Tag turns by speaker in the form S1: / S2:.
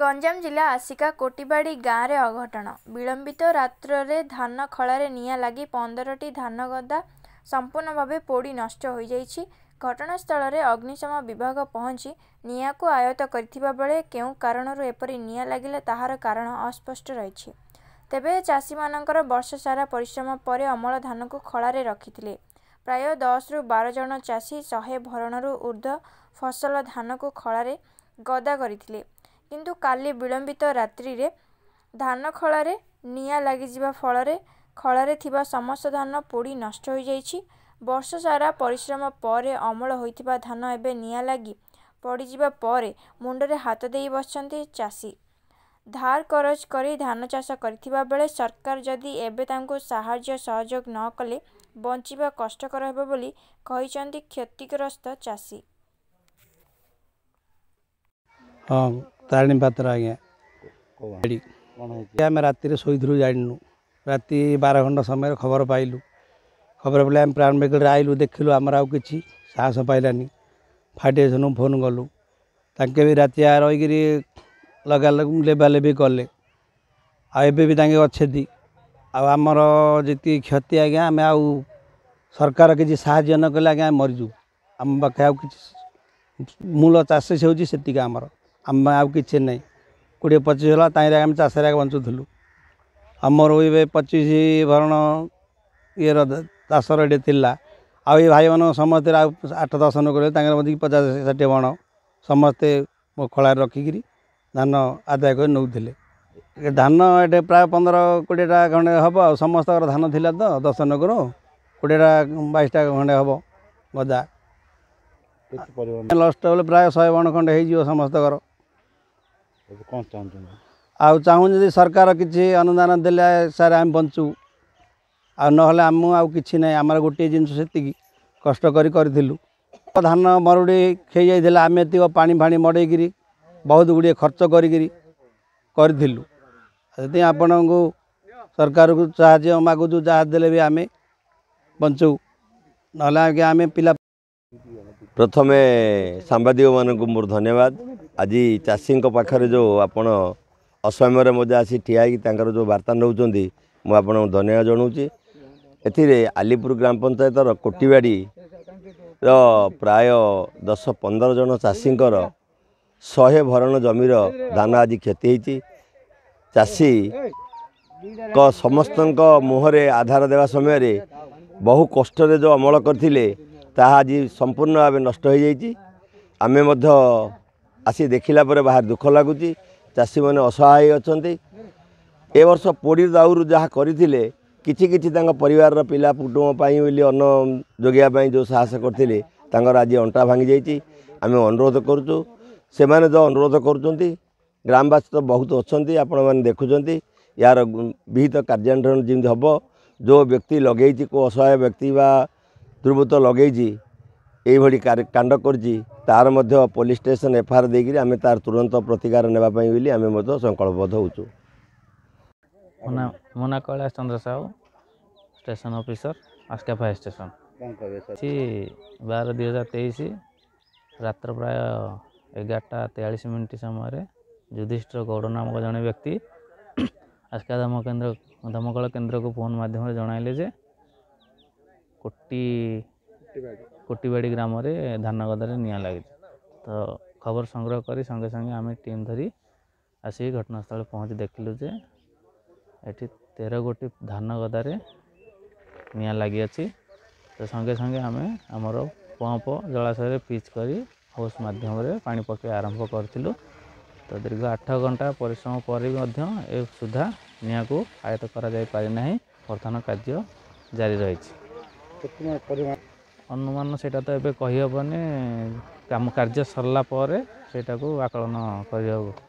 S1: ଗଞ୍ଜାମ ଜିଲ୍ଲା ଆସିକା କୋଟିବାଡ଼ି ଗାଁରେ ଅଘଟଣ ବିଳମ୍ବିତ ରାତ୍ରରେ ଧାନ ଖଳାରେ ନିଆଁ ଲାଗି ପନ୍ଦରଟି ଧାନ ଗଦା ସମ୍ପୂର୍ଣ୍ଣ ଭାବେ ପୋଡ଼ି ନଷ୍ଟ ହୋଇଯାଇଛି ଘଟଣାସ୍ଥଳରେ ଅଗ୍ନିଶମ ବିଭାଗ ପହଞ୍ଚି ନିଆଁକୁ ଆୟତ୍ତ କରିଥିବା ବେଳେ କେଉଁ କାରଣରୁ ଏପରି ନିଆଁ ଲାଗିଲା ତାହାର କାରଣ ଅସ୍ପଷ୍ଟ ରହିଛି ତେବେ ଚାଷୀମାନଙ୍କର ବର୍ଷ ସାରା ପରିଶ୍ରମ ପରେ ଅମଳ ଧାନକୁ ଖଳାରେ ରଖିଥିଲେ ପ୍ରାୟ ଦଶରୁ ବାର ଜଣ ଚାଷୀ ଶହେ ଭରଣରୁ ଉର୍ଦ୍ଧ୍ୱ ଫସଲ ଧାନକୁ ଖଳାରେ ଗଦା କରିଥିଲେ କିନ୍ତୁ କାଲି ବିଳମ୍ବିତ ରାତ୍ରିରେ ଧାନ ଖଳାରେ ନିଆଁ ଲାଗିଯିବା ଫଳରେ ଖଳାରେ ଥିବା ସମସ୍ତ ଧାନ ପୋଡ଼ି ନଷ୍ଟ ହୋଇଯାଇଛି ବର୍ଷ ସାରା ପରିଶ୍ରମ ପରେ ଅମଳ ହୋଇଥିବା ଧାନ ଏବେ ନିଆଁ ଲାଗି ପଡ଼ିଯିବା ପରେ ମୁଣ୍ଡରେ ହାତ ଦେଇ ବସିଛନ୍ତି ଚାଷୀ ଧାର କରଜ କରି ଧାନ ଚାଷ କରିଥିବା ବେଳେ ସରକାର ଯଦି ଏବେ ତାଙ୍କୁ ସାହାଯ୍ୟ ସହଯୋଗ ନ କଲେ ବଞ୍ଚିବା କଷ୍ଟକର ହେବ ବୋଲି କହିଛନ୍ତି କ୍ଷତିଗ୍ରସ୍ତ ଚାଷୀ
S2: ತಾರಣಿ ಪಾತ್ರ ಹಾಗೆ ಗಾಡಿ ଆମେ ରାତିରେ ଶୋଇଥିଲୁ ଜାଣିନୁ ରାତି ବାର ଘଣ୍ଟା ସମୟରେ ଖବର ପାଇଲୁ ଖବର ପାଇଲେ ଆମେ ପ୍ରାଣ ବ୍ୟାଙ୍କରେ ଆଇଲୁ ଦେଖିଲୁ ଆମର ଆଉ କିଛି ସାହସ ପାଇଲାନି ଫାଇଟ୍ ଷ୍ଟେସନକୁ ଫୋନ୍ କଲୁ ତାଙ୍କେ ବି ରାତି ରହିକିରି ଲଗା ଲେବାଲେବି କଲେ ଆଉ ଏବେ ବି ତାଙ୍କେ ଅଛନ୍ତି ଆଉ ଆମର ଯେତିକି କ୍ଷତି ଆଜ୍ଞା ଆମେ ଆଉ ସରକାର କିଛି ସାହାଯ୍ୟ ନ କଲେ ଆଜ୍ଞା ମରିଯିବୁ ଆମ ପାଖରେ ଆଉ କିଛି ମୂଳ ଚାଷ ହେଉଛି ସେତିକି ଆମର ଆମ ପାଇଁ ଆଉ କିଛି ନାହିଁ କୋଡ଼ିଏ ପଚିଶ ହେଲା ତାହିଁରେ ଆମେ ଚାଷରେ ଆଗ ବଞ୍ଚୁଥିଲୁ ଆମର ଏବେ ପଚିଶ ଭରଣ ଇଏର ଚାଷର ଏଠି ଥିଲା ଆଉ ଏ ଭାଇମାନଙ୍କ ସମସ୍ତେ ଆଉ ଆଠ ଦଶ ନକଲେ ତାଙ୍କର ମଧ୍ୟ ପଚାଶ ଷାଠିଏ ଭରଣ ସମସ୍ତେ ମୋ ଖଳାରେ ରଖିକିରି ଧାନ ଆଦାୟ କରି ନେଉଥିଲେ ଧାନ ଏଠି ପ୍ରାୟ ପନ୍ଦର କୋଡ଼ିଏଟା ଖଣ୍ଡେ ହେବ ଆଉ ସମସ୍ତଙ୍କର ଧାନ ଥିଲା ତ ଦଶ ନକରୁ କୋଡ଼ିଏଟା ବାଇଶଟା ଖଣ୍ଡେ ହେବ ଗଦା ନଷ୍ଟ ହେଲେ ପ୍ରାୟ ଶହେ ବଣ ଖଣ୍ଡେ ହେଇଯିବ ସମସ୍ତଙ୍କର
S3: आउँ
S2: चौँ जुदान दले सारे बन्छु आ नहोला आम आउँ कै आम गोट जिनिस कष्टकरी गरिु धान मरुडि खेजाइँ आमेत पाडैकरी बहुत गुड खर्च गरिक त्यही आपणु जहाज मगुन्छु जाले बन्छु नहेला पाउ
S4: प्रथमे साम्बाद म धन्यवाद ଆଜି ଚାଷୀଙ୍କ ପାଖରେ ଯେଉଁ ଆପଣ ଅସମୟରେ ମଧ୍ୟ ଆସି ଠିଆ ହେଇକି ତାଙ୍କର ଯେଉଁ ବାର୍ତ୍ତା ନେଉଛନ୍ତି ମୁଁ ଆପଣଙ୍କୁ ଧନ୍ୟବାଦ ଜଣାଉଛି ଏଥିରେ ଆଲିପୁର ଗ୍ରାମ ପଞ୍ଚାୟତର କୋଟିବାଡ଼ିର ପ୍ରାୟ ଦଶ ପନ୍ଦର ଜଣ ଚାଷୀଙ୍କର ଶହେ ଭରଣ ଜମିର ଧାନ ଆଜି କ୍ଷତି ହେଇଛି ଚାଷୀଙ୍କ ସମସ୍ତଙ୍କ ମୁହଁରେ ଆଧାର ଦେବା ସମୟରେ ବହୁ କଷ୍ଟରେ ଯେଉଁ ଅମଳ କରିଥିଲେ ତାହା ଆଜି ସମ୍ପୂର୍ଣ୍ଣ ଭାବେ ନଷ୍ଟ ହୋଇଯାଇଛି ଆମେ ମଧ୍ୟ ଆସି ଦେଖିଲା ପରେ ବାହାରି ଦୁଃଖ ଲାଗୁଛି ଚାଷୀମାନେ ଅସହାୟ ଅଛନ୍ତି ଏ ବର୍ଷ ପୋଡ଼ି ଦାଉରୁ ଯାହା କରିଥିଲେ କିଛି କିଛି ତାଙ୍କ ପରିବାରର ପିଲା କୁଟୁମ୍ବ ପାଇଁ ବୋଲି ଅନ୍ନ ଯୋଗାଇବା ପାଇଁ ଯେଉଁ ସାହସ କରିଥିଲେ ତାଙ୍କର ଆଜି ଅଣ୍ଟା ଭାଙ୍ଗି ଯାଇଛି ଆମେ ଅନୁରୋଧ କରୁଛୁ ସେମାନେ ତ ଅନୁରୋଧ କରୁଛନ୍ତି ଗ୍ରାମବାସୀ ତ ବହୁତ ଅଛନ୍ତି ଆପଣମାନେ ଦେଖୁଛନ୍ତି ଏହାର ବିହିତ କାର୍ଯ୍ୟାନୁଷ୍ଠାନ ଯେମିତି ହେବ ଯେଉଁ ବ୍ୟକ୍ତି ଲଗେଇଛି କେଉଁ ଅସହାୟ ବ୍ୟକ୍ତି ବା ଦୁର୍ବୃତ୍ତ ଲଗେଇଛି এইভাবে কাণ্ড করছি তার মধ্যে পুলিশ স্টেসন এফআইআর দিয়ে আমি তার তুরন্ত প্রতিকার নেওয়া বলে আমি মধ্যে সংকল্পবদ্ধ হচ্ছু
S3: ମୋ ନାଁ Kailash Chandra Sahu station officer Aska fire station ଅଛି ବାର ଦୁଇ ହଜାର ତେଇଶ ରାତ୍ର ପ୍ରାୟ ଏଗାରଟା ତେୟାଳିଶ ମିନିଟ୍ ସମୟରେ ଯୁଧିଷ୍ଠିର ଗୌଡ଼ ନାମକ ଜଣେ ବ୍ୟକ୍ତି ଆସ୍କା ଧର୍ମକେନ୍ଦ୍ର ଧର୍ମକଳ କେନ୍ଦ୍ରକୁ ଫୋନ୍ ମାଧ୍ୟମରେ ଜଣାଇଲେ ଯେ କୋଟି কোটিবাড়ি গ্রামে ধানগদারে নিয়া লাগিছে তো খবর সংগ্রহ করে সঙ্গে সঙ্গে আমি টিম ধরি আসিকি ঘটনাস্থলে পৌঁছি দেখিলু যে এটি তের গোটি ধানগদারে নিয়া লাগিছে তো সঙ্গে সঙ্গে আমি আমার পম্প জলাশয়ে পিচ করে হোস মাধ্যমে পা পকাই আরম্ভ করলু তো দীর্ঘ আঠ ঘণ্টা পরিশ্রম পরে এ সুদ্ধা ନିଆଁକୁ ଆୟତ୍ତ କରାଯାଇପାରି ନାହିଁ ବର୍ତ୍ତମାନ କାର୍ଯ୍ୟ ଜାରି ରହିଛି ଅନୁମାନ ସେଇଟା ତ ଏବେ କହିହେବନି କାମ କାର୍ଯ୍ୟ ସରିଲା ପରେ ସେଇଟାକୁ ଆକଳନ କରିହେବ